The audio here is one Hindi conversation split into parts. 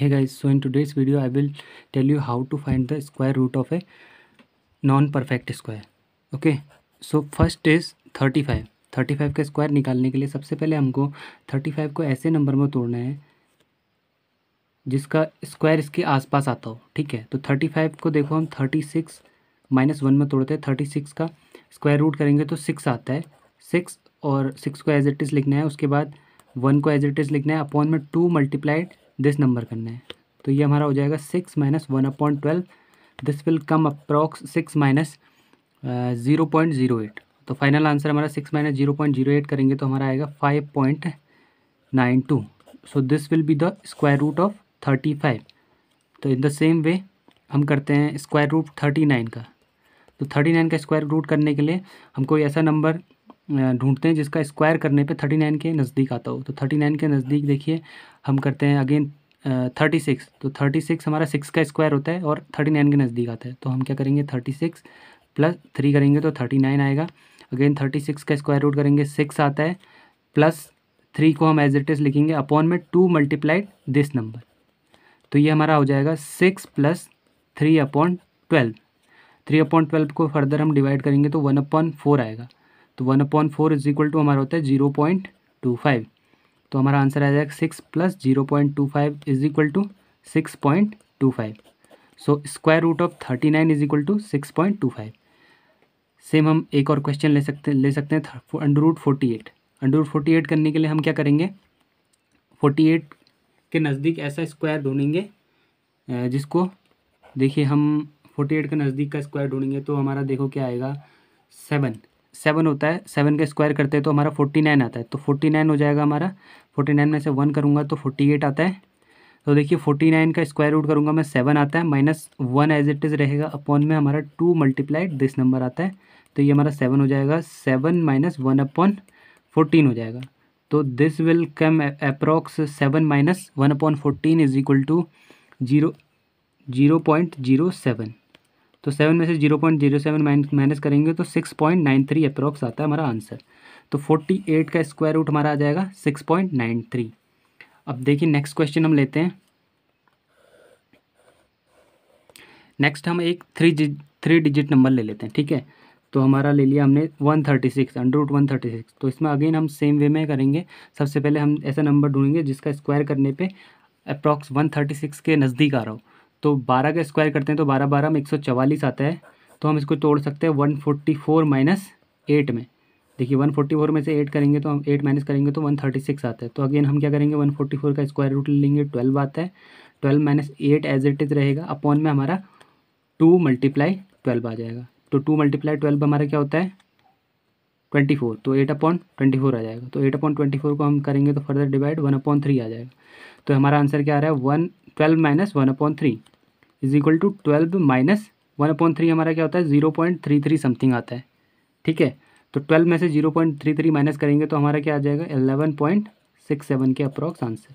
है so in so video I will tell you how to find the square root of a non perfect square okay so first is thirty five thirty five का स्क्वायर निकालने के लिए सबसे पहले हमको थर्टी फाइव को ऐसे नंबर में तोड़ना है जिसका स्क्वायर इसके आसपास आता हो ठीक है तो थर्टी फाइव को देखो हम थर्टी सिक्स माइनस वन में तोड़ते हैं थर्टी सिक्स का स्क्वायर रूट करेंगे तो सिक्स आता है सिक्स और सिक्स को एज इट इज़ लिखना है उसके बाद वन को एज इट इज़ लिखना है अपॉन में टू मल्टीप्लाइड दिस नंबर करना है तो ये हमारा हो जाएगा six minus one upon twelve this will come approx six minus zero point zero eight तो फाइनल आंसर हमारा six minus zero point zero eight करेंगे तो हमारा आएगा five point nine two so this will be the square root of thirty five तो इन द सेम वे हम करते हैं स्क्वायर रूट थर्टी नाइन का तो थर्टी नाइन का स्क्वायर रूट करने के लिए हम कोई ऐसा नंबर ढूंढते हैं जिसका स्क्वायर करने पे थर्टी नाइन के नज़दीक आता हो तो थर्टी नाइन के नज़दीक देखिए हम करते हैं अगेन थर्टी सिक्स तो थर्टी सिक्स हमारा सिक्स का स्क्वायर होता है और थर्टी नाइन के नज़दीक आता है तो हम क्या करेंगे थर्टी सिक्स प्लस थ्री करेंगे तो थर्टी नाइन आएगा अगेन थर्टी सिक्स का स्क्वायर रूट करेंगे सिक्स आता है प्लस थ्री को हम एज इट इज़ लिखेंगे अपॉन में टू मल्टीप्लाइड दिस नंबर तो ये हमारा हो जाएगा six plus three upon twelve three upon twelve को फर्दर हम डिवाइड करेंगे तो वन अपॉन फोर आएगा तो one upon four is equal to हमारा होता है जीरो पॉइंट टू फाइव तो हमारा आंसर आ जाएगा six plus zero point two five is equal to six point two five so square root of thirty nine is equal to six point two five same हम एक और क्वेश्चन ले सकते ले सकते हैं under root forty eight under root forty eight करने के लिए हम क्या करेंगे फोर्टी एट के नज़दीक ऐसा स्क्वायर ढूंढेंगे जिसको देखिए हम फोर्टी एट के नज़दीक का स्क्वायर ढूंढेंगे तो हमारा देखो क्या आएगा सेवन सेवन होता है सेवन का स्क्वायर करते हैं तो हमारा फोर्टी नाइन आता है तो फोर्टी नाइन हो जाएगा हमारा फोर्टी नाइन में से वन करूँगा तो फोर्टी एट आता है तो देखिए फोर्टी नाइन का स्क्वायर रूट करूँगा मैं सेवन आता है minus one as it is रहेगा अपॉन में हमारा टू मल्टीप्लाइड दिस नंबर आता है तो ये हमारा सेवन हो जाएगा seven minus one upon fourteen हो जाएगा तो this will come approx seven minus one upon fourteen is equal to zero zero point zero seven तो सेवन में से zero point zero seven minus करेंगे तो six point nine three approx आता है हमारा आंसर तो फोर्टी एट का स्क्वायर रूट हमारा आ जाएगा सिक्स पॉइंट नाइन थ्री अब देखिए नेक्स्ट क्वेश्चन हम लेते हैं नेक्स्ट हम एक थ्री थ्री डिजिट नंबर ले लेते हैं ठीक है तो हमारा ले लिया हमने one thirty six under root one thirty six तो इसमें अगेन हम सेम वे में करेंगे सबसे पहले हम ऐसा नंबर ढूंढेंगे जिसका स्क्वायर करने पे अप्रॉक्स वन थर्टी सिक्स के नज़दीक आ रहा हो तो बारह का स्क्वायर करते हैं तो बारह बारह में एक सौ चवालीस आता है तो हम इसको तोड़ सकते हैं one forty four minus eight में देखिए वन फोर्टी फोर में से एट करेंगे तो हम एट माइनस करेंगे तो वन थर्टी सिक्स आता है तो अगेन हम क्या करेंगे वन फोर्टी फोर का स्क्वायर रूट ले लेंगे ट्वेल्व आता है twelve minus eight as it is रहेगा अपॉन में हमारा टू मल्टीप्लाई ट्वेल्व आ जाएगा तो टू मल्टीप्लाई ट्वेल्व हमारा क्या होता है ट्वेंटी फोर तो एट अपॉन ट्वेंटी फोर आ जाएगा तो एट अपॉन ट्वेंटी फोर को हम करेंगे तो further divide one upon three आ जाएगा तो हमारा आंसर क्या आ रहा है one twelve minus one upon three is equal to twelve minus one upon three हमारा क्या होता है zero point three three something आता है ठीक है तो ट्वेल्व में से zero point three three minus करेंगे तो हमारा क्या आ जाएगा एलेवन पॉइंट सिक्स सेवन के अप्रॉक्स आंसर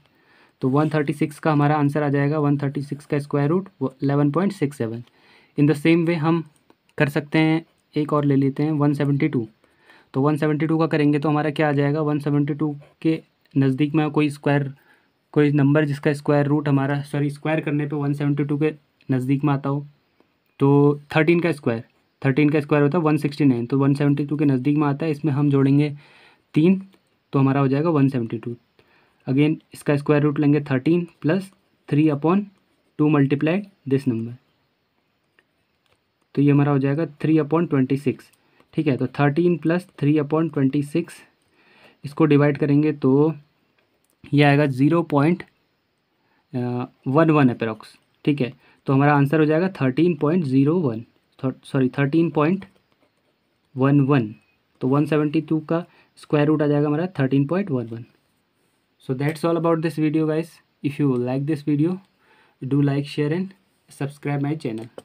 तो वन थर्टी सिक्स का हमारा आंसर आ जाएगा वन थर्टी सिक्स का square root eleven point six seven in the same way हम कर सकते हैं एक और ले लेते हैं वन सेवेंटी टू तो 172 का करेंगे तो हमारा क्या आ जाएगा 172 के नज़दीक में कोई स्क्वायर कोई नंबर जिसका स्क्वायर रूट हमारा सॉरी स्क्वायर करने पे 172 के नज़दीक में आता हो तो 13 का स्क्वायर 13 का स्क्वायर होता है नाइन तो टू के नज़दीक में आता है इसमें हम जोड़ेंगे तीन तो हमारा हो जाएगा टू अगेन इसका स्क्वायर रूट लेंगे thirteen plus three upon two multiply this number तो ये हमारा हो जाएगा थ्री अपॉन ट्वेंटी सिक्स ठीक है तो thirteen plus three upon twenty six इसको डिवाइड करेंगे तो ये आएगा zero point one one approx ठीक है तो हमारा आंसर हो जाएगा thirteen point zero one sorry thirteen point one one तो वन सेवेंटी टू का स्क्वायर रूट आ जाएगा हमारा thirteen point one one so that's all about this video guys if you like this video do like share and subscribe my channel